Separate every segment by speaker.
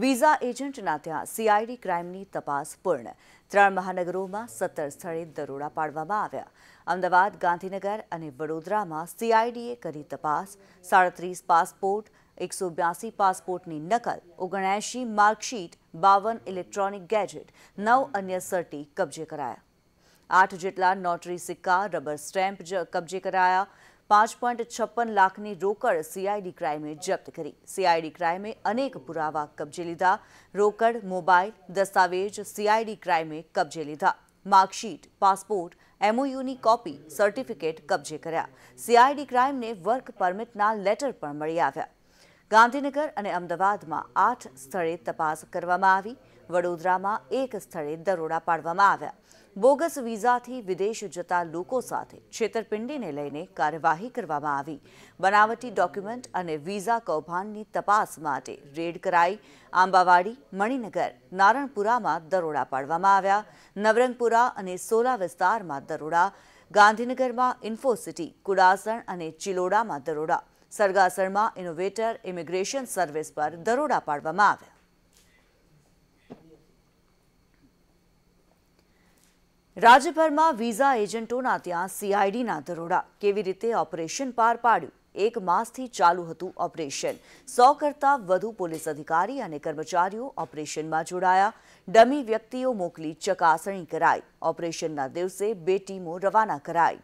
Speaker 1: visa એજન્ટના ત્યાં CID ક્રાઇમની તપાસ પૂર્ણ ત્રણ મહાનગરોમાં સત્તર સ્થળે દરોડા પાડવામાં આવ્યા અમદાવાદ ગાંધીનગર અને વડોદરામાં સીઆઈડીએ કરી તપાસ સાડત્રીસ પાસપોર્ટ એકસો બ્યાસી પાસપોર્ટની નકલ ઓગણએંશી માર્કશીટ બાવન ઇલેક્ટ્રોનિક ગેજેટ નવ અન્ય સર્ટી કબજે કરાયા આઠ જેટલા નોટરી સિક્કા રબર સ્ટેમ્પ કબજે કરાયા પાંચ પોઈન્ટ છપ્પન લાખની રોકડ સીઆઈડી ક્રાઇમે જપ્ત કરી સીઆઈડી ક્રાઇમે અનેક પુરાવા કબજે લીધા રોકડ મોબાઈલ દસ્તાવેજ સીઆઈડી ક્રાઇમે કબજે લીધા માર્કશીટ પાસપોર્ટ એમઓયુની કોપી સર્ટિફિકેટ કબજે કર્યા સીઆઈડી ક્રાઇમને વર્ક પરમિટના લેટર પણ મળી આવ્યા ગાંધીનગર અને અમદાવાદમાં આઠ સ્થળે તપાસ કરવામાં આવી વડોદરામાં એક સ્થળે દરોડા પાડવામાં આવ્યા બોગસ વિઝાથી વિદેશ જતા લોકો સાથે છેતરપિંડીને લઈને કાર્યવાહી કરવામાં આવી બનાવટી ડોક્યુમેન્ટ અને વિઝા કૌભાંડની તપાસ માટે રેડ કરાઈ આંબાવાડી મણિનગર નારણપુરામાં દરોડા પાડવામાં આવ્યા નવરંગપુરા અને સોલા વિસ્તારમાં દરોડા ગાંધીનગરમાં ઇન્ફોસિટી કુડાસણ અને ચિલોડામાં દરોડા સરગાસણમાં ઇનોવેટર ઇમિગ્રેશન સર્વિસ પર દરોડા પાડવામાં આવ્યા રાજ્યભરમાં વિઝા એજન્ટોના ત્યાં સીઆઈડીના દરોડા કેવી રીતે ઓપરેશન પાર પાડ્યું એક માસથી ચાલુ હતું ઓપરેશન સો કરતાં વધુ પોલીસ અધિકારી અને કર્મચારીઓ ઓપરેશનમાં જોડાયા ડમી વ્યક્તિઓ મોકલી ચકાસણી કરાઈ ઓપરેશનના દિવસે બે ટીમો રવાના કરાઈ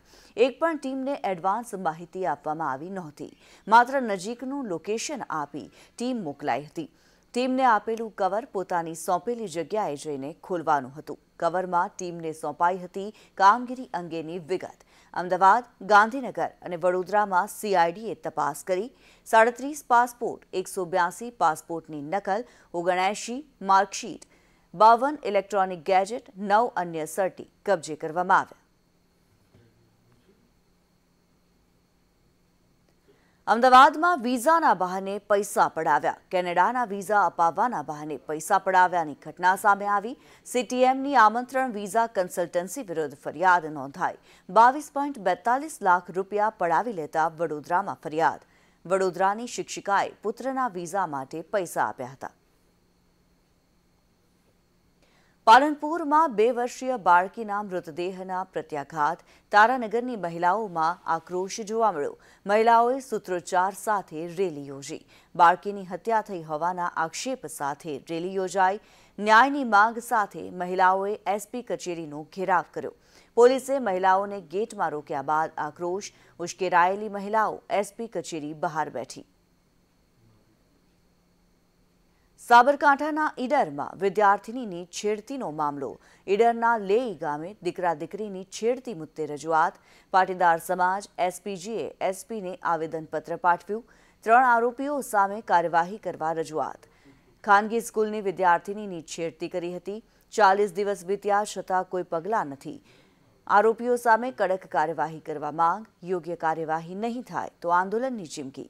Speaker 1: એક પણ ટીમને એડવાન્સ માહિતી આપવામાં આવી નહોતી માત્ર નજીકનું લોકેશન આપી ટીમ મોકલાઈ હતી ટીમને આપેલું કવર પોતાની સોંપેલી જગ્યાએ જઈને ખોલવાનું હતું કવરમાં ટીમને સોંપાઈ હતી કામગીરી અંગેની વિગત અમદાવાદ ગાંધીનગર અને વડોદરામાં સીઆઈડીએ તપાસ કરી સાડત્રીસ પાસપોર્ટ એકસો બ્યાસી પાસપોર્ટની નકલ ઓગણએંશી માર્કશીટ બાવન ઇલેક્ટ્રોનિક ગેજેટ નવ અન્ય સર્ટી કબજે કરવામાં આવ્યા અમદાવાદમાં વિઝાના બહાને પૈસા પડાવ્યા કેનેડાના વિઝા અપાવવાના બહાને પૈસા પડાવ્યાની ઘટના સામે આવી સીટીએમની આમંત્રણ વિઝા કન્સલ્ટન્સી વિરુદ્ધ ફરિયાદ નોંધાઈ બાવીસ પોઈન્ટ બેતાલીસ લાખ રૂપિયા પડાવી લેતા વડોદરામાં ફરિયાદ વડોદરાની શિક્ષિકાએ પુત્રના વિઝા માટે પૈસા આપ્યા હતા પાલનપુરમાં બે વર્ષીય બાળકીના મૃતદેહના પ્રત્યાઘાત તારાનગરની મહિલાઓમાં આક્રોશ જોવા મળ્યો મહિલાઓએ સૂત્રોચ્ચાર સાથે રેલી યોજી બાળકીની હત્યા થઈ હોવાના આક્ષેપ સાથે રેલી યોજાઈ ન્યાયની માંગ સાથે મહિલાઓએ એસપી કચેરીનો ઘેરાવ કર્યો પોલીસે મહિલાઓને ગેટમાં રોક્યા બાદ આક્રોશ ઉશ્કેરાયેલી મહિલાઓ એસપી કચેરી બહાર બેઠી સાબરકાંઠાના ઈડરમાં વિદ્યાર્થીનીની છેડતીનો મામલો ઈડરના લેઈ ગામે દીકરા દીકરીની છેડતી મુદ્દે રજૂઆત પાટીદાર સમાજ એસપીજીએ એસપીને આવેદનપત્ર પાઠવ્યું ત્રણ આરોપીઓ સામે કાર્યવાહી કરવા રજૂઆત ખાનગી સ્કૂલની વિદ્યાર્થીનીની છેડતી કરી હતી ચાલીસ દિવસ વીત્યા છતાં કોઈ પગલાં નથી આરોપીઓ સામે કડક કાર્યવાહી કરવા માંગ યોગ્ય કાર્યવાહી નહીં થાય તો આંદોલનની ચીમકી